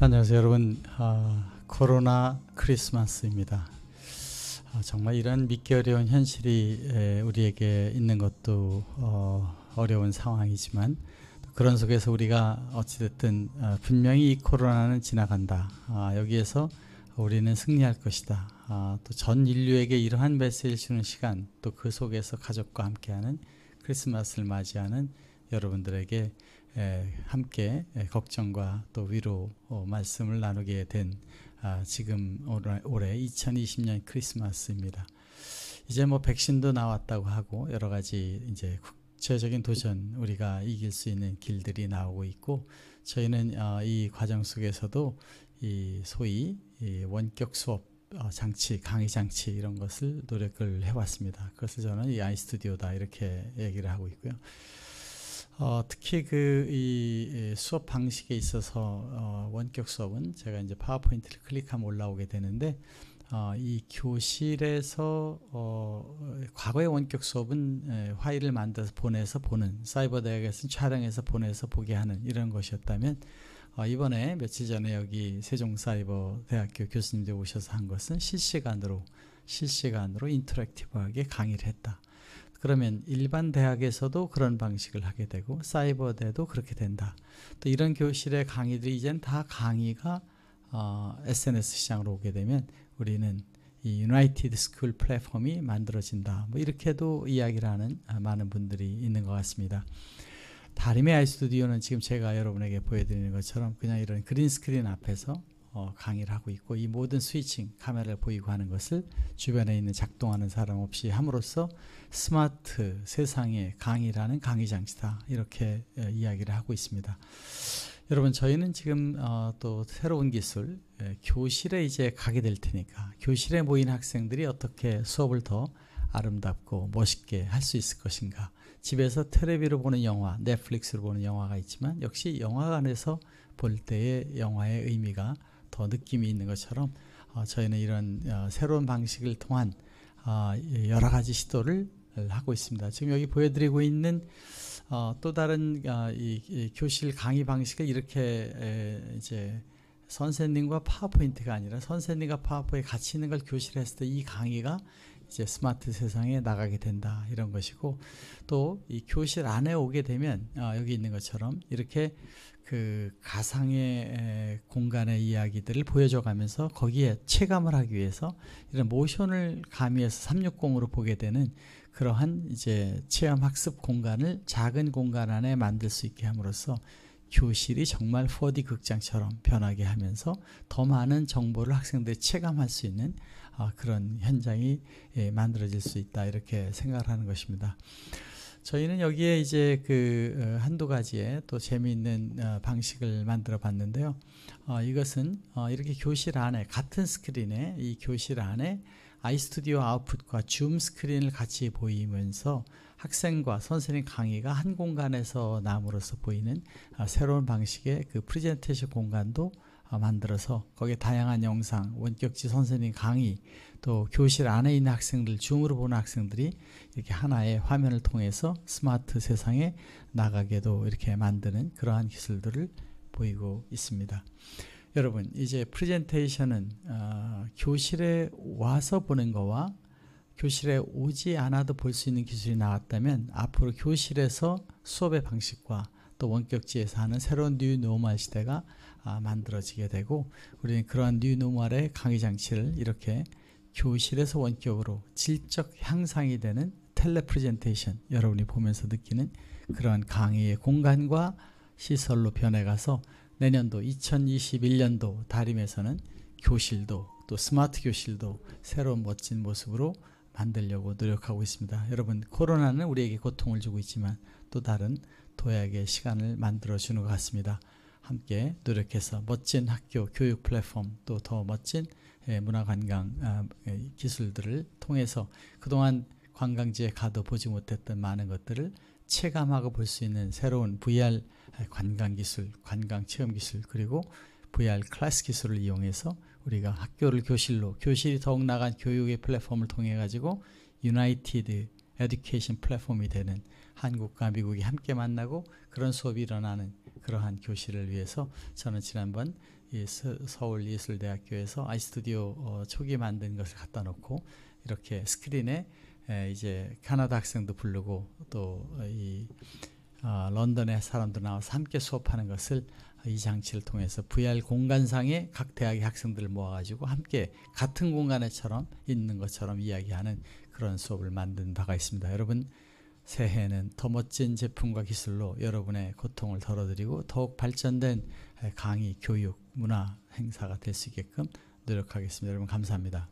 안녕하세요 여러분 아, 코로나 크리스마스입니다 아, 정말 이런 믿기 어려운 현실이 에, 우리에게 있는 것도 어, 어려운 상황이지만 그런 속에서 우리가 어찌됐든 아, 분명히 이 코로나는 지나간다 아, 여기에서 우리는 승리할 것이다 아, 또전 인류에게 이러한 메시지를 주는 시간 또 그 속에서 가족과 함께하는 크리스마스를 맞이하는 여러분들에게 예, 함께 예, 걱정과 또 위로 어, 말씀을 나누게 된 아, 지금 올해 2020년 크리스마스입니다. 이제 뭐 백신도 나왔다고 하고 여러 가지 이제 국제적인 도전 우리가 이길 수 있는 길들이 나오고 있고 저희는 아, 이 과정 속에서도 이 소위 이 원격 수업 어, 장치, 강의 장치 이런 것을 노력을 해왔습니다. 그것을 저는 이 아이스튜디오다 이렇게 얘기를 하고 있고요. 어, 특히 그이 예, 수업 방식에 있어서 어, 원격 수업은 제가 이제 파워포인트를 클릭하면 올라오게 되는데 어, 이 교실에서 어, 과거의 원격 수업은 에, 예, 화일을 만들어서 보내서 보는 사이버 대학에서 촬영해서 보내서 보게 하는 이런 것이었다면 어, 이번에 며칠 전에 여기 세종사이버대학교 교수님들 오셔서 한 것은 실시간으로 실시간으로 인터랙티브하게 강의를 했다. 그러면 일반 대학에서도 그런 방식을 하게 되고 사이버대도 그렇게 된다. 또 이런 교실의 강의들이 이젠 다 강의가 어, SNS 시장으로 오게 되면 우리는 이 유나이티드 스쿨 플랫폼이 만들어진다. 뭐 이렇게도 이야기를 하는 아, 많은 분들이 있는 것 같습니다. 다림의 아이스튜디오는 지금 제가 여러분에게 보여드리는 것처럼 그냥 이런 그린 스크린 앞에서 어, 강의를 하고 있고 이 모든 스위칭 카메라를 보이고 하는 것을 주변에 있는 작동하는 사람 없이 함으로써 스마트 세상의 강의라는 강의 장치다 이렇게 예, 이야기를 하고 있습니다. 여러분 저희는 지금 어, 또 새로운 기술 예, 교실에 이제 가게 될 테니까 교실에 모인 학생들이 어떻게 수업을 더 아름답고 멋있게 할 수 있을 것인가 집에서 테레비로 보는 영화 넷플릭스로 보는 영화가 있지만 역시 영화관에서 볼 때의 영화의 의미가 더 느낌이 있는 것처럼 어, 저희는 이런 어, 새로운 방식을 통한 어, 여러 가지 시도를 하고 있습니다. 지금 여기 보여드리고 있는 또 다른 이, 교실 강의 방식을 이렇게 이제 선생님과 파워포인트가 아니라 선생님과 파워포에 같이 있는 걸 교실했을 이 강의가 이제 스마트 세상에 나가게 된다 이런 것이고 또 이 교실 안에 오게 되면 어, 여기 있는 것처럼 이렇게 그 가상의 공간의 이야기들을 보여줘가면서 거기에 체감을 하기 위해서 이런 모션을 가미해서 360으로 보게 되는 그러한 이제 체험 학습 공간을 작은 공간 안에 만들 수 있게 함으로써 교실이 정말 4D 극장처럼 변하게 하면서 더 많은 정보를 학생들이 체감할 수 있는 아, 그런 현장이 예, 만들어질 수 있다 이렇게 생각을 하는 것입니다. 저희는 여기에 이제 그 어, 한두 가지의 또 재미있는 어, 방식을 만들어 봤는데요. 어, 이것은 이렇게 교실 안에 같은 스크린에 이 교실 안에 아이스튜디오 아웃풋과 줌 스크린을 같이 보이면서 학생과 선생님 강의가 한 공간에서 남으로써 보이는 아, 새로운 방식의 그 프레젠테이션 공간도 아, 만들어서 거기에 다양한 영상, 원격지 선생님 강의, 또 교실 안에 있는 학생들, 줌으로 보는 학생들이 이렇게 하나의 화면을 통해서 스마트 세상에 나가게도 이렇게 만드는 그러한 기술들을 보이고 있습니다. 여러분, 이제 프레젠테이션은 어, 교실에 와서 보는 거와 교실에 오지 않아도 볼 수 있는 기술이 나왔다면 앞으로 교실에서 수업의 방식과 또 원격지에서 하는 새로운 뉴 노멀 시대가 아, 만들어지게 되고 우리는 그러한 뉴 노멀의 강의 장치를 이렇게 교실에서 원격으로 질적 향상이 되는 텔레프레젠테이션 여러분이 보면서 느끼는 그러한 강의의 공간과 시설로 변해가서 내년도 2021년도 다림에서는 교실도 또 스마트 교실도 새로운 멋진 모습으로 만들려고 노력하고 있습니다. 여러분, 코로나는 우리에게 고통을 주고 있지만 또 다른 도약의 시간을 만들어 주는 것 같습니다. 함께 노력해서 멋진 학교 교육 플랫폼 또 더 멋진 예, 문화관광 아, 예, 기술들을 통해서 그동안 관광지에 가도 보지 못했던 많은 것들을 체감하고 볼 수 있는 새로운 VR 아, 관광 기술, 관광 체험 기술 그리고 VR 클래스 기술을 이용해서 우리가 학교를 교실로 교실이 더욱 나간 교육의 플랫폼을 통해 가지고 유나이티드 에듀케이션 플랫폼이 되는 한국과 미국이 함께 만나고 그런 수업이 일어나는 그러한 교실을 위해서 저는 지난번 이 서울예술대학교에서 아이스튜디오 어, 초기 만든 것을 갖다 놓고 이렇게 스크린에 이제 캐나다 학생도 부르고 또이 어, 런던의 사람도 나와서 함께 수업하는 것을 이 장치를 통해서 VR 공간상의 각 대학의 학생들을 모아가지고 함께 같은 공간에처럼 있는 것처럼 이야기하는 그런 수업을 만든 바가 있습니다. 여러분 새해에는 더 멋진 제품과 기술로 여러분의 고통을 덜어드리고 더욱 발전된 강의, 교육, 문화 행사가 될 수 있게끔 노력하겠습니다. 여러분 감사합니다.